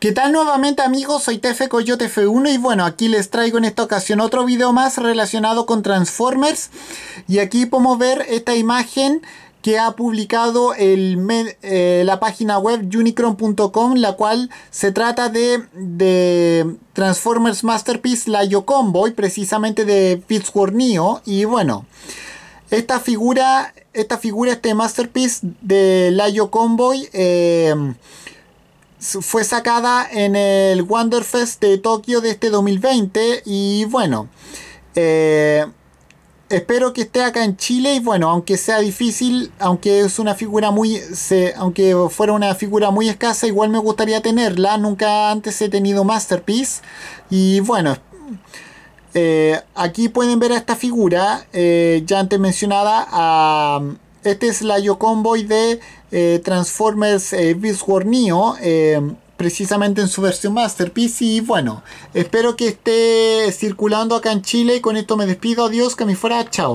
¿Qué tal nuevamente amigos? Soy Tefe Coyote F1 y bueno, aquí les traigo en esta ocasión otro video más relacionado con Transformers y aquí podemos ver esta imagen que ha publicado el, eh, la página web unicron.com la cual se trata de, de Transformers Masterpiece La Convoy precisamente de Fitzward Neo y bueno esta figura, esta figura, este Masterpiece de La Convoy eh, fue sacada en el Wonderfest de Tokio de este 2020 y bueno, eh, espero que esté acá en Chile y bueno, aunque sea difícil, aunque es una figura muy, se, aunque fuera una figura muy escasa, igual me gustaría tenerla, nunca antes he tenido Masterpiece y bueno, eh, aquí pueden ver a esta figura eh, ya antes mencionada a... Este es la Convoy de eh, Transformers eh, Neo, eh, precisamente en su versión Masterpiece. Y bueno, espero que esté circulando acá en Chile. Y con esto me despido. Adiós, que me fuera. Chao.